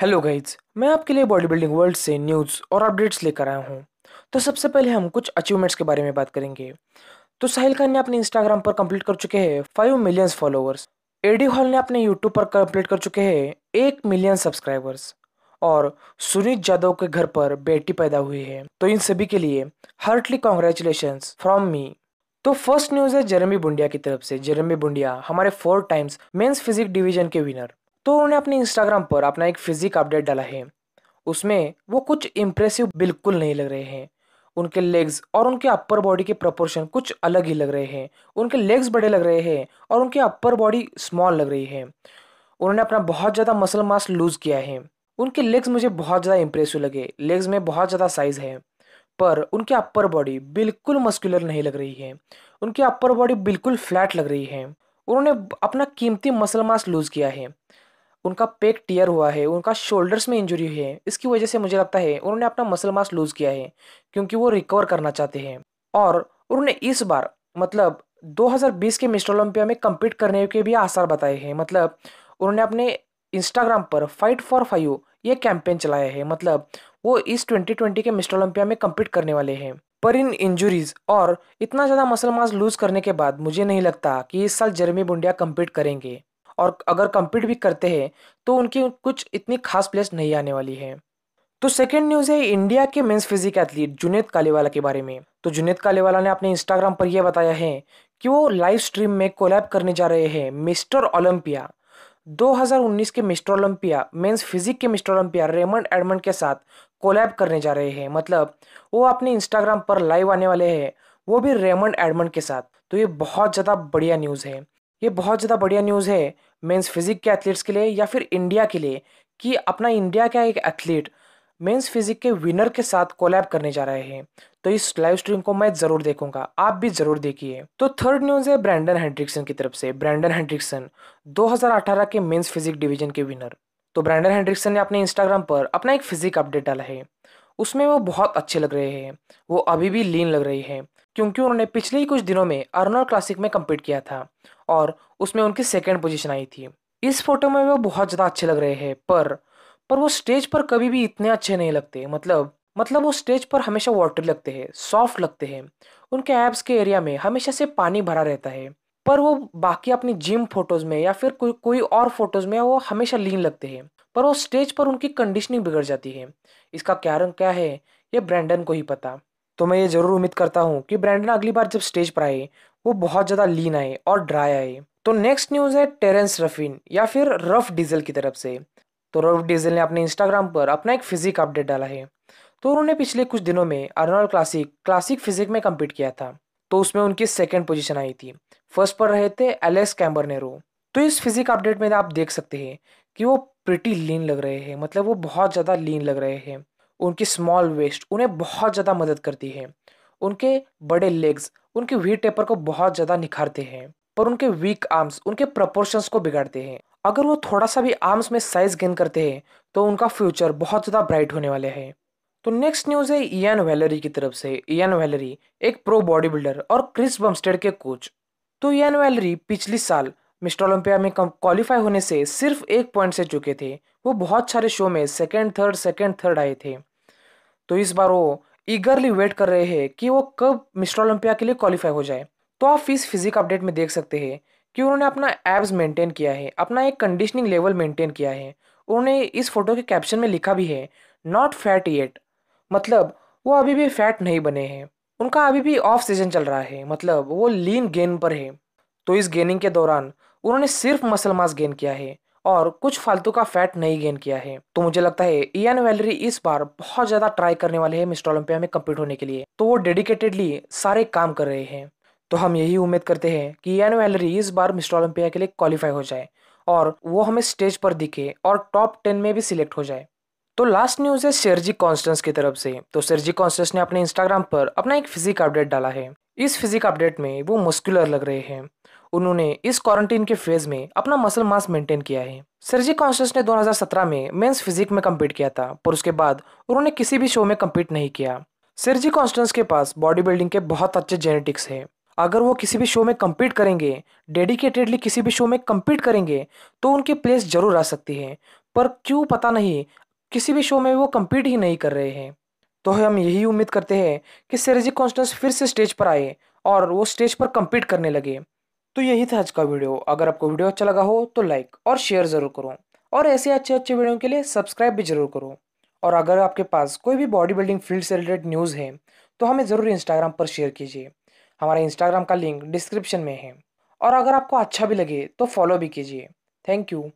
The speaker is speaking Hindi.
हेलो गाइज मैं आपके लिए बॉडी बिल्डिंग वर्ल्ड से न्यूज़ और अपडेट्स लेकर आया हूँ तो सबसे पहले हम कुछ अचीवमेंट्स के बारे में बात करेंगे तो साहिल खान ने अपने इंस्टाग्राम पर कंप्लीट कर चुके हैं five millions followers Eddie Hall ने अपने यूट्यूब पर कंप्लीट कर चुके हैं एक मिलियन सब्सक्राइबर्स और सुनीत यादव के घर पर बेटी पैदा हुई है तो इन सभी के लिए हार्टली कॉन्ग्रेचुलेशन फ्रॉम मी तो फर्स्ट न्यूज़ है जेरेमी बुंडिया की तरफ से जेरेमी बुंडिया हमारे four times men's physique division के विनर तो उन्होंने अपने इंस्टाग्राम पर अपना एक फिजिक अपडेट डाला है उसमें वो कुछ इम्प्रेसिव बिल्कुल नहीं लग रहे हैं उनके लेग्स और उनके अपर बॉडी के प्रपोर्शन कुछ अलग ही लग रहे हैं उनके लेग्स बड़े लग रहे हैं और उनके अपर बॉडी स्मॉल लग रही है उन्होंने अपना बहुत ज़्यादा मसल मास लूज़ किया है उनके लेग्स मुझे बहुत ज़्यादा इम्प्रेसिव लगे लेग्स में बहुत ज़्यादा साइज़ है पर उनकी अपर बॉडी बिल्कुल मस्कुलर नहीं लग रही है उनकी अपर बॉडी बिल्कुल फ्लैट लग रही है उन्होंने अपना कीमती मसल मास लूज़ किया है उनका पेक टीयर हुआ है उनका शोल्डर्स में इंजरी हुई है इसकी वजह से मुझे लगता है उन्होंने अपना मसल मास लूज़ किया है क्योंकि वो रिकवर करना चाहते हैं और उन्होंने इस बार मतलब 2020 के मिस्टर ओलंपिया में कम्पीट करने के भी आसार बताए हैं मतलब उन्होंने अपने इंस्टाग्राम पर फाइट फॉर फाइव ये कैंपेन चलाया है मतलब वो इस 2020 के मिस्टर ओलंपिया में कम्पीट करने वाले हैं पर इन इंजुरीज और इतना ज़्यादा मसल मास लूज़ करने के बाद मुझे नहीं लगता कि इस साल जर्मी बुंडिया कम्पीट करेंगे और अगर कम्पीट भी करते हैं तो उनकी कुछ इतनी खास प्लेस नहीं आने वाली तो है तो सेकेंड न्यूज़ है इंडिया के men's physique athlete Junaid Kalewala के बारे में तो जुनेद कालेवाला ने अपने इंस्टाग्राम पर यह बताया है कि वो लाइव स्ट्रीम में कोलैब करने जा रहे हैं मिस्टर ओलंपिया 2019 के मिस्टर ओलंपिया मेंस फिजिक के मिस्टर ओलंपिया रेमंड एडमंड के साथ कोलैब करने जा रहे हैं मतलब वो अपने इंस्टाग्राम पर लाइव आने वाले हैं वो भी रेमंड एडमंड के साथ तो ये बहुत ज़्यादा बढ़िया न्यूज़ है ये बहुत ज़्यादा बढ़िया न्यूज़ है मेंस फिज़िक के एथलीट्स के लिए या फिर इंडिया के लिए कि अपना इंडिया का एक एथलीट मेंस फिज़िक के विनर के साथ कोलैब करने जा रहे हैं तो इस लाइव स्ट्रीम को मैं ज़रूर देखूंगा आप भी ज़रूर देखिए तो थर्ड न्यूज़ है ब्रैंडन हैंड्रिक्सन की तरफ से ब्रैंडन हैंड्रिक्सन दो के मेन्स फिज़िक डिवीजन के विनर तो ब्रैंडन हैंड्रिक्सन ने अपने इंस्टाग्राम पर अपना एक फिज़िक अपडेट डाला है उसमें वो बहुत अच्छे लग रहे हैं वो अभी भी लीन लग रही है क्योंकि उन्होंने पिछले ही कुछ दिनों में अर्नोल्ड क्लासिक में कम्पीट किया था और उसमें उनकी सेकेंड पोजिशन आई थी इस फोटो में वो बहुत ज़्यादा अच्छे लग रहे हैं पर पर वो स्टेज पर कभी भी इतने अच्छे नहीं लगते मतलब मतलब वो स्टेज पर हमेशा वाटर लगते हैं सॉफ्ट लगते हैं उनके एब्स के एरिया में हमेशा से पानी भरा रहता है पर वो बाकी अपनी जिम फोटोज़ में या फिर कोई कोई और फोटोज़ में वो हमेशा लीन लगते हैं पर वो स्टेज पर उनकी कंडीशनिंग बिगड़ जाती है इसका क्या रंग क्या है ये ब्रैंडन को ही पता तो मैं ये ज़रूर उम्मीद करता हूँ कि ब्रैंडन अगली बार जब स्टेज पर आए वो बहुत ज़्यादा लीन आए और ड्राई आए तो नेक्स्ट न्यूज़ है टेरेंस रफिन या फिर रफ डीजल की तरफ से तो रफ डीजल ने अपने इंस्टाग्राम पर अपना एक फिजिक अपडेट डाला है तो उन्होंने पिछले कुछ दिनों में अर्नॉल क्लासिक क्लासिक फिजिक में कम्पीट किया था तो उसमें उनकी सेकेंड पोजिशन आई थी फर्स्ट पर रहे थे एलेस कैम्बरनेरो तो इस फिजिक अपडेट में आप देख सकते हैं कि वो प्रिटी लीन लग रहे हैं मतलब वो बहुत ज़्यादा लीन लग रहे हैं उनकी स्मॉल वेस्ट उन्हें बहुत ज़्यादा मदद करती है उनके बड़े लेग्स उनके वी टेपर को बहुत ज़्यादा निखारते हैं पर उनके वीक आर्म्स उनके प्रपोर्शंस को बिगाड़ते हैं अगर वो थोड़ा सा भी आर्म्स में साइज गेन करते हैं तो उनका फ्यूचर बहुत ज़्यादा ब्राइट होने वाले हैं तो नेक्स्ट न्यूज़ है एन वैलरी की तरफ से एन वैलरी एक प्रो बॉडी बिल्डर और क्रिस बम्स्टेड के कोच तो एन वैलरी पिछले साल मिस्टर ओलंपिया में क्वालिफाई होने से सिर्फ एक पॉइंट से चुके थे वो बहुत सारे शो में सेकेंड थर्ड सेकेंड थर्ड आए थे तो इस बार वो ईगरली वेट कर रहे हैं कि वो कब मिस्टर ओलंपिया के लिए क्वालिफाई हो जाए तो आप इस फिजिक अपडेट में देख सकते हैं कि उन्होंने अपना एब्स मेंटेन किया है अपना एक कंडीशनिंग लेवल मेंटेन किया है उन्होंने इस फोटो के कैप्शन में लिखा भी है नॉट फैट येट मतलब वो अभी भी फैट नहीं बने हैं उनका अभी भी ऑफ सीजन चल रहा है मतलब वो लीन गेन पर है तो इस गेनिंग के दौरान उन्होंने सिर्फ मसल मास गेन किया है और कुछ फालतू का फैट नहीं गेन किया है तो मुझे लगता है इयान वैलरी इस बार बहुत ज्यादा ट्राई करने वाले हैं मिस्टर ओलंपिया में कम्पीट होने के लिए तो वो डेडिकेटेडली सारे काम कर रहे हैं तो हम यही उम्मीद करते हैं कि इयान वैलरी इस बार मिस्टर ओलंपिया के लिए क्वालिफाई हो जाए और वो हमें स्टेज पर दिखे और टॉप टेन में भी सिलेक्ट हो जाए तो लास्ट न्यूज है सेर्जी कॉन्स्टेंस की तरफ से तो सेर्जी कॉन्स्टेंस ने अपने इंस्टाग्राम पर अपना एक फिजिक अपडेट डाला है इस फिजिक अपडेट में वो मस्कुलर लग रहे हैं उन्होंने इस क्वारंटीन के फेज में अपना मसल मास मेंटेन किया है सरजी कॉन्शियस ने 2017 में मेंस फिजिक में कम्पीट किया था पर उसके बाद उन्होंने किसी भी शो में कम्पीट नहीं किया सरजी कॉन्स्टेंस के पास बॉडी बिल्डिंग के बहुत अच्छे जेनेटिक्स है अगर वो किसी भी शो में कम्पीट करेंगे डेडिकेटेडली किसी भी शो में कम्पीट करेंगे तो उनकी प्लेस जरूर आ सकती है पर क्यों पता नहीं किसी भी शो में वो कम्पीट ही नहीं कर रहे हैं तो हम यही उम्मीद करते हैं कि सरजी कॉन्स्टेंस फिर से स्टेज पर आए और वो स्टेज पर कम्पीट करने लगे तो यही था आज का वीडियो अगर आपको वीडियो अच्छा लगा हो तो लाइक और शेयर ज़रूर करो और ऐसे अच्छे अच्छे वीडियो के लिए सब्सक्राइब भी जरूर करो और अगर आपके पास कोई भी बॉडी बिल्डिंग फील्ड से रिलेटेड न्यूज़ है तो हमें ज़रूर इंस्टाग्राम पर शेयर कीजिए हमारा इंस्टाग्राम का लिंक डिस्क्रिप्शन में है और अगर आपको अच्छा भी लगे तो फॉलो भी कीजिए थैंक यू